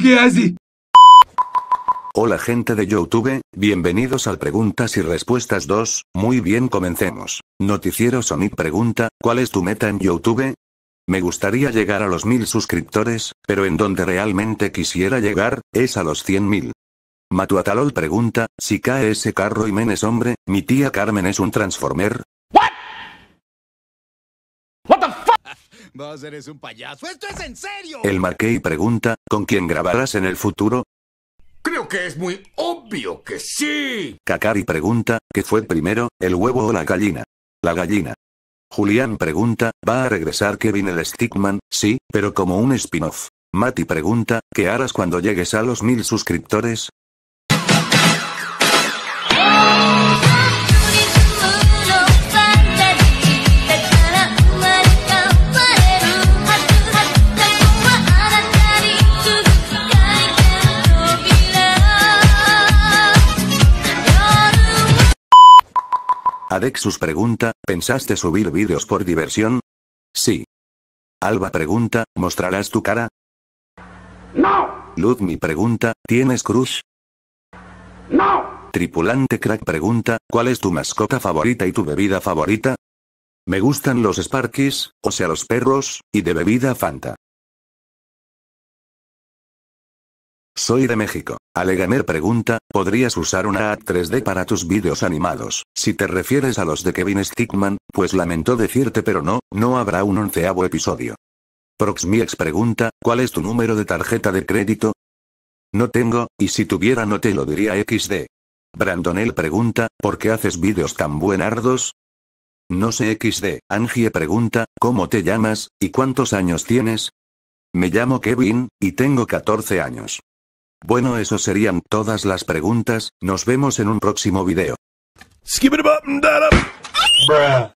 qué Hola gente de Youtube, bienvenidos al Preguntas y Respuestas 2, muy bien comencemos. Noticiero Sonic pregunta, ¿cuál es tu meta en Youtube? Me gustaría llegar a los mil suscriptores, pero en donde realmente quisiera llegar, es a los 100.000. Matuatalol pregunta, si cae ese carro y men es hombre, mi tía Carmen es un transformer, Vos eres un payaso. ¡Esto es en serio! El Marqués pregunta, ¿con quién grabarás en el futuro? Creo que es muy obvio que sí. Kakari pregunta, ¿qué fue primero, el huevo o la gallina? La gallina. Julián pregunta, ¿va a regresar Kevin el Stickman? Sí, pero como un spin-off. Mati pregunta, ¿qué harás cuando llegues a los mil suscriptores? Adexus pregunta, ¿pensaste subir vídeos por diversión? Sí. Alba pregunta, ¿mostrarás tu cara? No. Ludmi pregunta, ¿tienes crush? No. Tripulante Crack pregunta, ¿cuál es tu mascota favorita y tu bebida favorita? Me gustan los Sparkies, o sea los perros, y de bebida Fanta. Soy de México. Aleganer pregunta, ¿podrías usar una app 3D para tus vídeos animados? Si te refieres a los de Kevin Stickman, pues lamento decirte pero no, no habrá un onceavo episodio. Proxmix pregunta, ¿cuál es tu número de tarjeta de crédito? No tengo, y si tuviera no te lo diría XD. Brandonel pregunta, ¿por qué haces vídeos tan buenardos? No sé XD. Angie pregunta, ¿cómo te llamas, y cuántos años tienes? Me llamo Kevin, y tengo 14 años. Bueno, eso serían todas las preguntas, nos vemos en un próximo video.